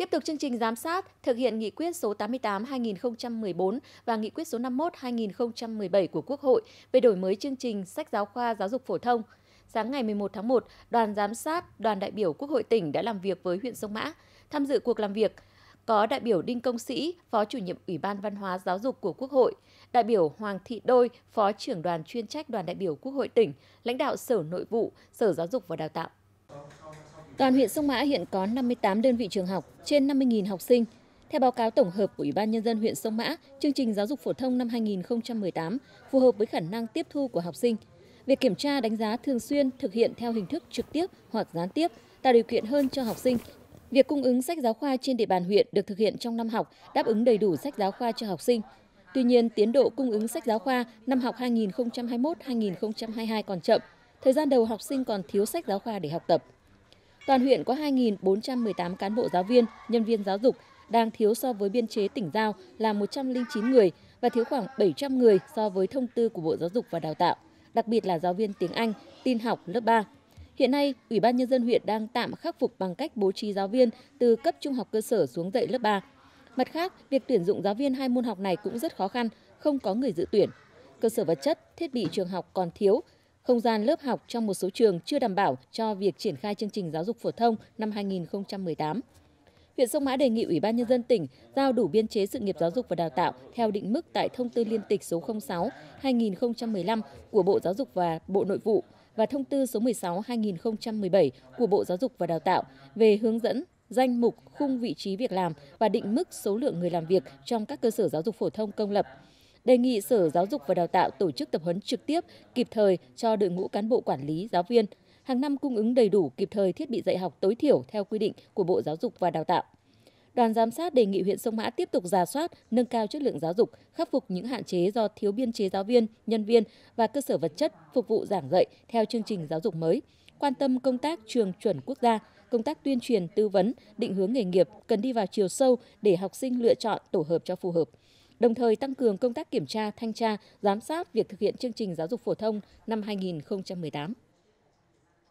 Tiếp tục chương trình giám sát, thực hiện nghị quyết số 88-2014 và nghị quyết số 51-2017 của Quốc hội về đổi mới chương trình sách giáo khoa giáo dục phổ thông. Sáng ngày 11 tháng 1, đoàn giám sát, đoàn đại biểu Quốc hội tỉnh đã làm việc với huyện Sông Mã. Tham dự cuộc làm việc có đại biểu Đinh Công Sĩ, Phó chủ nhiệm Ủy ban Văn hóa Giáo dục của Quốc hội, đại biểu Hoàng Thị Đôi, Phó trưởng đoàn chuyên trách đoàn đại biểu Quốc hội tỉnh, lãnh đạo Sở Nội vụ, Sở Giáo dục và Đào tạo. Toàn huyện Sông Mã hiện có 58 đơn vị trường học, trên 50.000 học sinh. Theo báo cáo tổng hợp của Ủy ban Nhân dân huyện Sông Mã, chương trình giáo dục phổ thông năm 2018 phù hợp với khả năng tiếp thu của học sinh. Việc kiểm tra đánh giá thường xuyên thực hiện theo hình thức trực tiếp hoặc gián tiếp tạo điều kiện hơn cho học sinh. Việc cung ứng sách giáo khoa trên địa bàn huyện được thực hiện trong năm học, đáp ứng đầy đủ sách giáo khoa cho học sinh. Tuy nhiên, tiến độ cung ứng sách giáo khoa năm học 2021-2022 còn chậm. Thời gian đầu học sinh còn thiếu sách giáo khoa để học tập. Toàn huyện có 2.418 cán bộ giáo viên, nhân viên giáo dục, đang thiếu so với biên chế tỉnh giao là 109 người và thiếu khoảng 700 người so với thông tư của Bộ Giáo dục và Đào tạo, đặc biệt là giáo viên tiếng Anh, tin học lớp 3. Hiện nay, Ủy ban Nhân dân huyện đang tạm khắc phục bằng cách bố trí giáo viên từ cấp trung học cơ sở xuống dạy lớp 3. Mặt khác, việc tuyển dụng giáo viên hai môn học này cũng rất khó khăn, không có người dự tuyển. Cơ sở vật chất, thiết bị trường học còn thiếu, không gian lớp học trong một số trường chưa đảm bảo cho việc triển khai chương trình giáo dục phổ thông năm 2018. Huyện Sông Mã đề nghị Ủy ban Nhân dân tỉnh giao đủ biên chế sự nghiệp giáo dục và đào tạo theo định mức tại Thông tư Liên tịch số 06-2015 của Bộ Giáo dục và Bộ Nội vụ và Thông tư số 16-2017 của Bộ Giáo dục và Đào tạo về hướng dẫn danh mục, khung vị trí việc làm và định mức số lượng người làm việc trong các cơ sở giáo dục phổ thông công lập đề nghị Sở Giáo dục và Đào tạo tổ chức tập huấn trực tiếp, kịp thời cho đội ngũ cán bộ quản lý, giáo viên, hàng năm cung ứng đầy đủ kịp thời thiết bị dạy học tối thiểu theo quy định của Bộ Giáo dục và Đào tạo. Đoàn giám sát đề nghị huyện Sông Mã tiếp tục giả soát, nâng cao chất lượng giáo dục, khắc phục những hạn chế do thiếu biên chế giáo viên, nhân viên và cơ sở vật chất phục vụ giảng dạy theo chương trình giáo dục mới, quan tâm công tác trường chuẩn quốc gia, công tác tuyên truyền, tư vấn, định hướng nghề nghiệp cần đi vào chiều sâu để học sinh lựa chọn tổ hợp cho phù hợp đồng thời tăng cường công tác kiểm tra, thanh tra, giám sát việc thực hiện chương trình giáo dục phổ thông năm 2018.